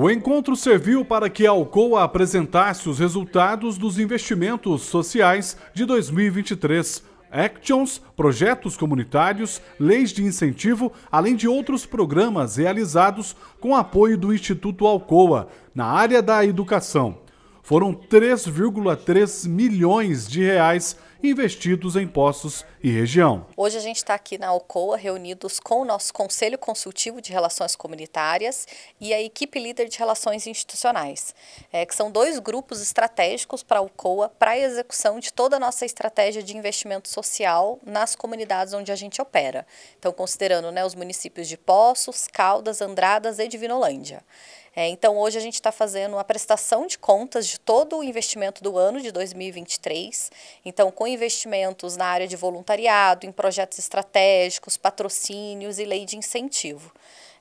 O encontro serviu para que a Alcoa apresentasse os resultados dos investimentos sociais de 2023, actions, projetos comunitários, leis de incentivo, além de outros programas realizados com apoio do Instituto Alcoa na área da educação. Foram 3,3 milhões de reais investidos em poços e região. Hoje a gente está aqui na Alcoa reunidos com o nosso Conselho Consultivo de Relações Comunitárias e a equipe líder de Relações Institucionais, é, que são dois grupos estratégicos para a Alcoa para a execução de toda a nossa estratégia de investimento social nas comunidades onde a gente opera. Então, considerando né, os municípios de Poços, Caldas, Andradas e Divinolândia. É, então, hoje a gente está fazendo a prestação de contas de todo o investimento do ano de 2023. Então, com investimentos na área de voluntariado, em projetos estratégicos, patrocínios e lei de incentivo.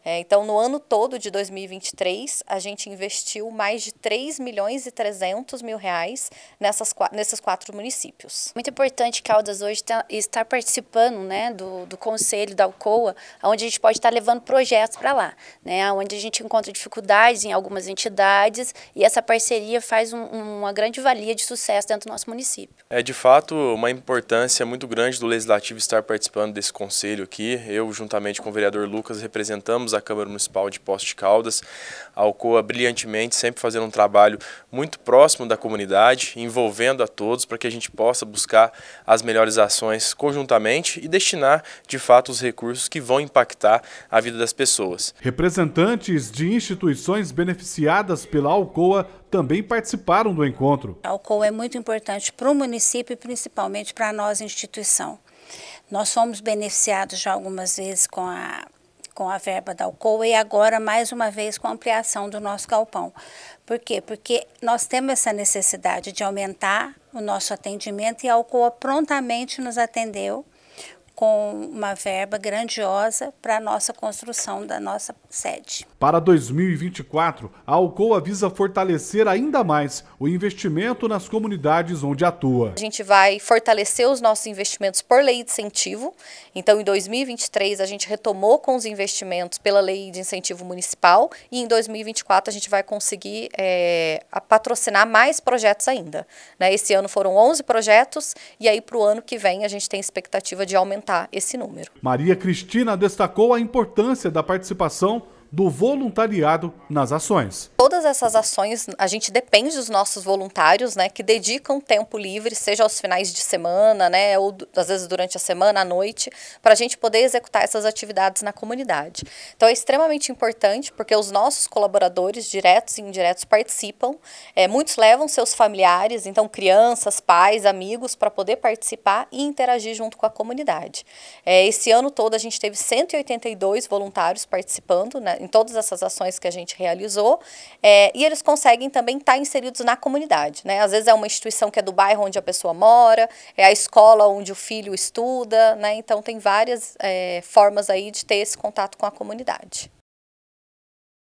É, então, no ano todo de 2023, a gente investiu mais de 3 milhões e 300 mil reais nessas, nesses quatro municípios. Muito importante Caldas hoje tá, estar participando né, do, do conselho da Alcoa, onde a gente pode estar levando projetos para lá, né, onde a gente encontra dificuldades em algumas entidades e essa parceria faz um, uma grande valia de sucesso dentro do nosso município. É de fato uma importância muito grande do Legislativo estar participando desse conselho aqui. Eu, juntamente com o vereador Lucas, representamos da Câmara Municipal de Poços de Caldas, a Alcoa brilhantemente, sempre fazendo um trabalho muito próximo da comunidade, envolvendo a todos para que a gente possa buscar as melhores ações conjuntamente e destinar, de fato, os recursos que vão impactar a vida das pessoas. Representantes de instituições beneficiadas pela Alcoa também participaram do encontro. A Alcoa é muito importante para o município e principalmente para nós, instituição. Nós fomos beneficiados já algumas vezes com a com a verba da Alcoa e agora mais uma vez com a ampliação do nosso galpão. Por quê? Porque nós temos essa necessidade de aumentar o nosso atendimento e a Alcoa prontamente nos atendeu com uma verba grandiosa para a nossa construção da nossa sede. Para 2024, a Alcoa visa fortalecer ainda mais o investimento nas comunidades onde atua. A gente vai fortalecer os nossos investimentos por lei de incentivo. Então, em 2023, a gente retomou com os investimentos pela lei de incentivo municipal e em 2024 a gente vai conseguir é, patrocinar mais projetos ainda. Né? Esse ano foram 11 projetos e aí para o ano que vem a gente tem expectativa de aumentar aumentar esse número. Maria Cristina destacou a importância da participação do voluntariado nas ações. Todas essas ações, a gente depende dos nossos voluntários, né, que dedicam tempo livre, seja aos finais de semana, né, ou às vezes durante a semana, à noite, para a gente poder executar essas atividades na comunidade. Então é extremamente importante porque os nossos colaboradores, diretos e indiretos, participam. É, muitos levam seus familiares, então crianças, pais, amigos, para poder participar e interagir junto com a comunidade. É, esse ano todo a gente teve 182 voluntários participando né, em todas essas ações que a gente realizou, é, e eles conseguem também estar tá inseridos na comunidade. Né? Às vezes é uma instituição que é do bairro onde a pessoa mora, é a escola onde o filho estuda, né? então tem várias é, formas aí de ter esse contato com a comunidade.